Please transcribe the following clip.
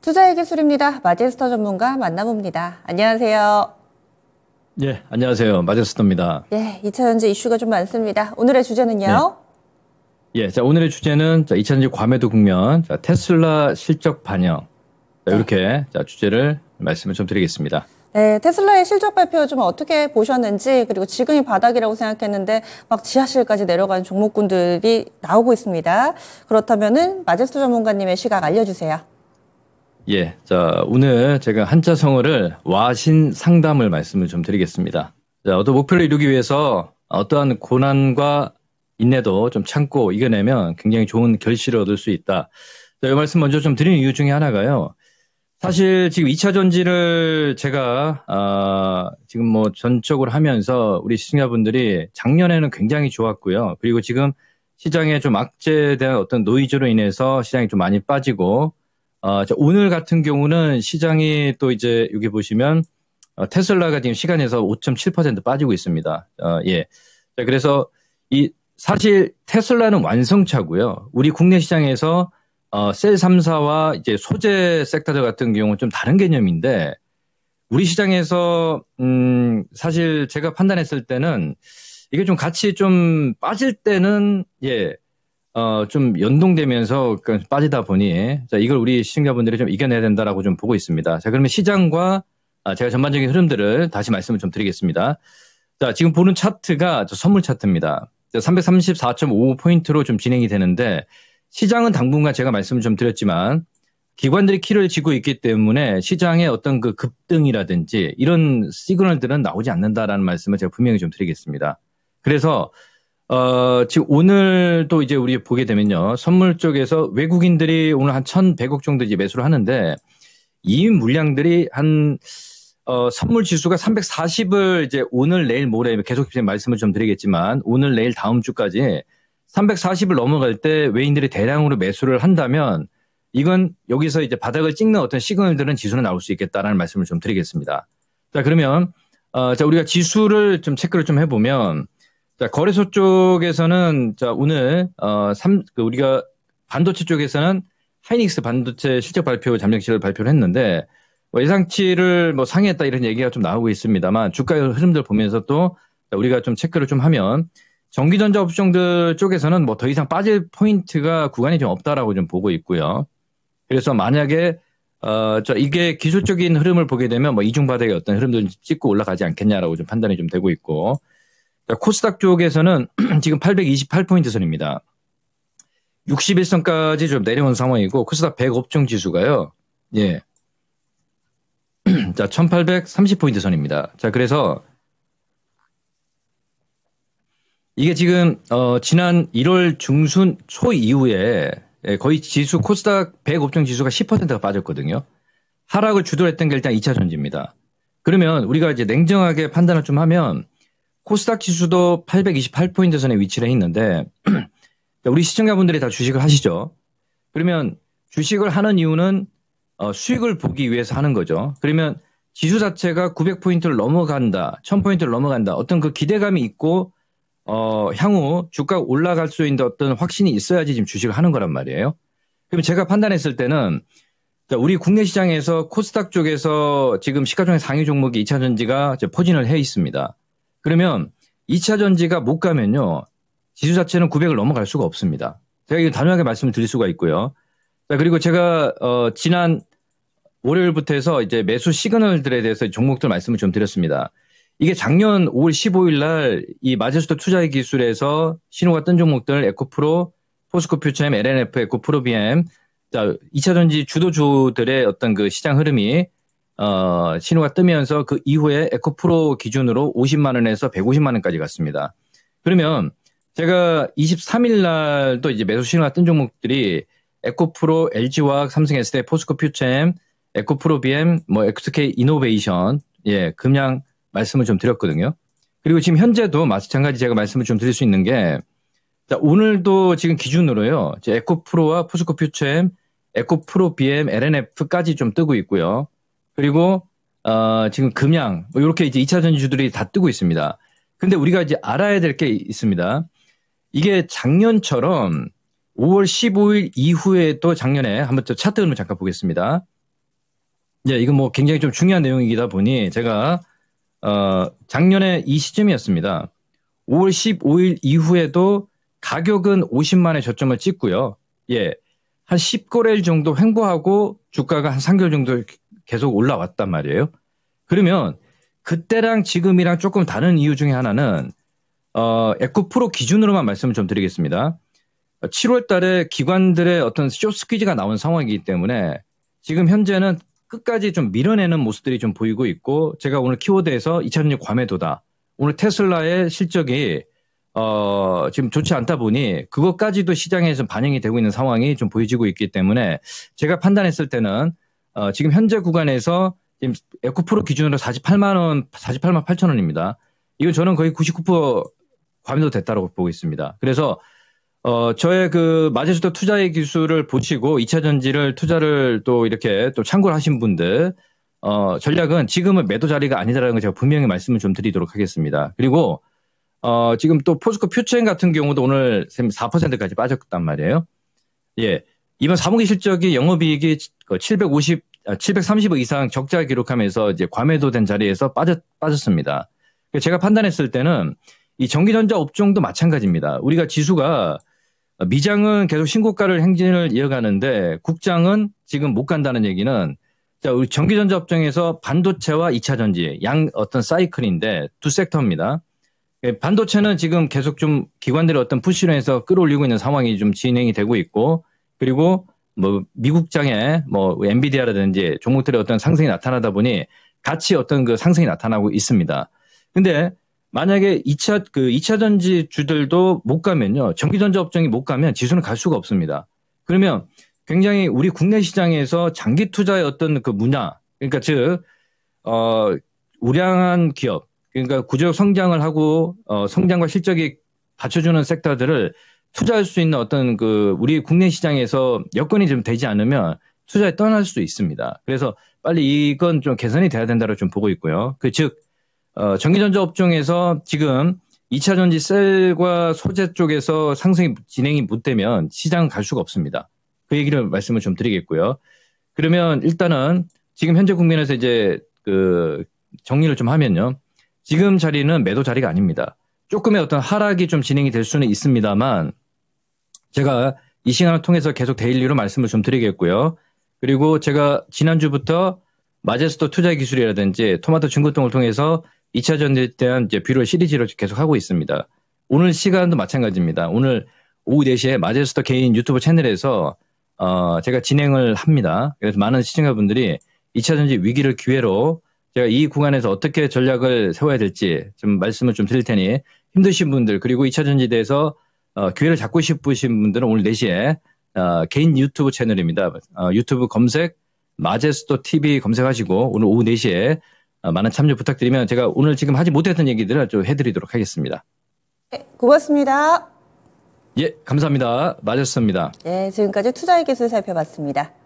투자의 기술입니다. 마제스터 전문가 만나봅니다. 안녕하세요. 예, 안녕하세요. 마제스터입니다. 예, 2차 전지 이슈가 좀 많습니다. 오늘의 주제는요? 예, 예 자, 오늘의 주제는 자, 2차 전지 과매도 국면, 자, 테슬라 실적 반영. 자, 네. 이렇게 네. 자, 주제를 말씀을 좀 드리겠습니다. 네, 테슬라의 실적 발표 좀 어떻게 보셨는지 그리고 지금이 바닥이라고 생각했는데 막 지하실까지 내려가는 종목군들이 나오고 있습니다. 그렇다면은 마제스터 전문가님의 시각 알려주세요. 예, 자 오늘 제가 한자 성어를 와신 상담을 말씀을 좀 드리겠습니다. 자, 어떤 목표를 이루기 위해서 어떠한 고난과 인내도 좀 참고 이겨내면 굉장히 좋은 결실을 얻을 수 있다. 자, 이 말씀 먼저 좀 드리는 이유 중에 하나가요. 사실 지금 2차 전지를 제가 아, 지금 뭐 전적으로 하면서 우리 시청자분들이 작년에는 굉장히 좋았고요. 그리고 지금 시장에 좀 악재에 대한 어떤 노이즈로 인해서 시장이 좀 많이 빠지고 어, 오늘 같은 경우는 시장이 또 이제 여기 보시면 어, 테슬라가 지금 시간에서 5.7% 빠지고 있습니다. 어, 예. 자, 그래서 이 사실 테슬라는 완성차고요. 우리 국내 시장에서 어, 셀 3사와 이제 소재 섹터들 같은 경우는 좀 다른 개념인데 우리 시장에서 음, 사실 제가 판단했을 때는 이게 좀 같이 좀 빠질 때는 예. 어, 좀 연동되면서 그러니까 빠지다 보니 자, 이걸 우리 시청자분들이 좀 이겨내야 된다라고 좀 보고 있습니다. 자, 그러면 시장과 아, 제가 전반적인 흐름들을 다시 말씀을 좀 드리겠습니다. 자, 지금 보는 차트가 선물 차트입니다. 334.55포인트로 좀 진행이 되는데 시장은 당분간 제가 말씀을 좀 드렸지만 기관들이 키를 쥐고 있기 때문에 시장의 어떤 그 급등이라든지 이런 시그널들은 나오지 않는다라는 말씀을 제가 분명히 좀 드리겠습니다. 그래서 어, 지금 오늘 또 이제 우리 보게 되면요. 선물 쪽에서 외국인들이 오늘 한 1,100억 정도 이제 매수를 하는데 이 물량들이 한 어, 선물 지수가 340을 이제 오늘 내일 모레 계속 이제 말씀을 좀 드리겠지만 오늘 내일 다음 주까지 340을 넘어갈 때 외인들이 대량으로 매수를 한다면 이건 여기서 이제 바닥을 찍는 어떤 시그널들은 지수는 나올 수 있겠다라는 말씀을 좀 드리겠습니다. 자, 그러면, 어, 자, 우리가 지수를 좀 체크를 좀 해보면, 자, 거래소 쪽에서는 자, 오늘 어, 3, 그 우리가 반도체 쪽에서는 하이닉스 반도체 실적 발표 잠정치를 발표를 했는데 뭐 예상치를 뭐 상회했다 이런 얘기가 좀 나오고 있습니다만 주가 의 흐름들 보면서 또 우리가 좀 체크를 좀 하면 전기전자 업종들 쪽에서는 뭐 더 이상 빠질 포인트가 구간이 좀 없다라고 좀 보고 있고요. 그래서 만약에 어, 저 이게 기술적인 흐름을 보게 되면 뭐 이중 바닥의 어떤 흐름도 찍고 올라가지 않겠냐라고 좀 판단이 좀 되고 있고 그러니까 코스닥 쪽에서는 지금 828포인트 선입니다. 61선까지 좀 내려온 상황이고 코스닥 100 업종 지수가요. 예. 자, 1830포인트 선입니다. 자, 그래서 이게 지금 어, 지난 1월 중순 초 이후에 예, 거의 지수 코스닥 100 업종 지수가 10%가 빠졌거든요. 하락을 주도했던 게 일단 2차 전지입니다. 그러면 우리가 이제 냉정하게 판단을 좀 하면 코스닥 지수도 828포인트 선에 위치를 했는데 우리 시청자분들이 다 주식을 하시죠. 그러면 주식을 하는 이유는 어, 수익을 보기 위해서 하는 거죠. 그러면 지수 자체가 900포인트를 넘어간다, 1000포인트를 넘어간다, 어떤 그 기대감이 있고, 어, 향후 주가 올라갈 수 있는 어떤 확신이 있어야지 지금 주식을 하는 거란 말이에요. 그럼 제가 판단했을 때는 우리 국내 시장에서 코스닥 쪽에서 지금 시가총액 상위 종목이 2차전지가 포진을 해 있습니다. 그러면 2차 전지가 못 가면요. 지수 자체는 900을 넘어갈 수가 없습니다. 제가 이거 단호하게 말씀을 드릴 수가 있고요. 자, 그리고 제가 어, 지난 월요일부터 해서 이제 매수 시그널들에 대해서 종목들 말씀을 좀 드렸습니다. 이게 작년 5월 15일 날 이 마제스터 투자의 기술에서 신호가 뜬 종목들 에코프로, 포스코 퓨처엠, LNF, 에코프로 BM, 자, 2차 전지 주도주들의 어떤 그 시장 흐름이 어, 신호가 뜨면서 그 이후에 에코프로 기준으로 50만 원에서 150만 원까지 갔습니다. 그러면 제가 23일 날도 이제 매수 신호가 뜬 종목들이 에코프로, LG화학, 삼성 s 대 포스코 퓨챔, 에코프로 BM, 뭐 XK 이노베이션, 예, 금양 말씀을 좀 드렸거든요. 그리고 지금 현재도 마찬가지 제가 말씀을 좀 드릴 수 있는 게 자, 오늘도 지금 기준으로요. 에코프로와 포스코 퓨챔, 에코프로 BM, LNF까지 좀 뜨고 있고요. 그리고 어, 지금 금양 이렇게 뭐 이제 2차 전지주들이 다 뜨고 있습니다. 근데 우리가 이제 알아야 될 게 있습니다. 이게 작년처럼 5월 15일 이후에 또 작년에 한번 또 차트 흐름 잠깐 보겠습니다. 예, 이건 뭐 굉장히 좀 중요한 내용이다 기 보니 제가 어, 작년에 이 시점이었습니다. 5월 15일 이후에도 가격은 50만의 저점을 찍고요. 예. 한 10거래일 정도 횡보하고 주가가 한 3개월 정도 계속 올라왔단 말이에요. 그러면 그때랑 지금이랑 조금 다른 이유 중에 하나는 어, 에코 프로 기준으로만 말씀을 좀 드리겠습니다. 7월 달에 기관들의 어떤 쇼 스퀴즈가 나온 상황이기 때문에 지금 현재는 끝까지 좀 밀어내는 모습들이 좀 보이고 있고 제가 오늘 키워드에서 2차 전지 과매도다. 오늘 테슬라의 실적이 어, 지금 좋지 않다 보니 그것까지도 시장에서 반영이 되고 있는 상황이 좀 보여지고 있기 때문에 제가 판단했을 때는 어, 지금 현재 구간에서 지금 에코프로 기준으로 48만 원, 48만 8천 원입니다. 이건 저는 거의 99% 과밀도 됐다고 보고 있습니다. 그래서 어, 저의 그마제스터 투자의 기술을 보시고 2차 전지를 투자를 또 이렇게 또 참고를 하신 분들 어, 전략은 지금은 매도 자리가 아니다라는 걸 제가 분명히 말씀을 좀 드리도록 하겠습니다. 그리고 어, 지금 또 포스코 퓨처인 같은 경우도 오늘 4%까지 빠졌단 말이에요. 예. 이번 3분기 실적이 영업이익이 750 730억 이상 적자 기록하면서 이제 과매도된 자리에서 빠졌, 빠졌습니다. 제가 판단했을 때는 이 전기전자 업종도 마찬가지입니다. 우리가 지수가 미장은 계속 신고가를 행진을 이어가는데 국장은 지금 못 간다는 얘기는 자, 우리 전기전자 업종에서 반도체와 2차 전지 양 어떤 사이클인데 두 섹터입니다. 예, 반도체는 지금 계속 좀 기관들의 어떤 푸시로 해서 끌어올리고 있는 상황이 좀 진행이 되고 있고 그리고 뭐 미국장에 뭐 엔비디아라든지 종목들의 어떤 상승이 나타나다 보니 같이 어떤 그 상승이 나타나고 있습니다. 근데 만약에 2차 그 2차 전지 주들도 못 가면요. 전기전자 업종이 못 가면 지수는 갈 수가 없습니다. 그러면 굉장히 우리 국내 시장에서 장기 투자의 어떤 그 문화 그러니까 즉 어, 우량한 기업 그러니까 구조 성장을 하고 어, 성장과 실적이 받쳐주는 섹터들을 투자할 수 있는 어떤 그 우리 국내 시장에서 여건이 좀 되지 않으면 투자에 떠날 수도 있습니다. 그래서 빨리 이건 좀 개선이 돼야 된다고 좀 보고 있고요. 그 즉, 어, 전기전자 업종에서 지금 2차 전지 셀과 소재 쪽에서 상승이 진행이 못 되면 시장 갈 수가 없습니다. 그 얘기를 말씀을 좀 드리겠고요. 그러면 일단은 지금 현재 국면에서 이제 그 정리를 좀 하면요. 지금 자리는 매도 자리가 아닙니다. 조금의 어떤 하락이 좀 진행이 될 수는 있습니다만 제가 이 시간을 통해서 계속 데일리로 말씀을 좀 드리겠고요. 그리고 제가 지난주부터 마제스토 투자 기술이라든지 토마토 중고 통을 통해서 2차 전지에 대한 이제 비료 시리즈로 계속 하고 있습니다. 오늘 시간도 마찬가지입니다. 오늘 오후 4시에 마제스터 개인 유튜브 채널에서 어 제가 진행을 합니다. 그래서 많은 시청자분들이 2차 전지 위기를 기회로 제가 이 구간에서 어떻게 전략을 세워야 될지 좀 말씀을 좀 드릴 테니 힘드신 분들 그리고 2차 전지에 대해서 어, 기회를 잡고 싶으신 분들은 오늘 4시에 어, 개인 유튜브 채널입니다. 어, 유튜브 검색 마제스토 TV 검색하시고 오늘 오후 4시에 어, 많은 참여 부탁드리면 제가 오늘 지금 하지 못했던 얘기들을 좀 해드리도록 하겠습니다. 네, 고맙습니다. 예, 감사합니다. 마제스토입니다. 예, 지금까지 투자의 기술 살펴봤습니다.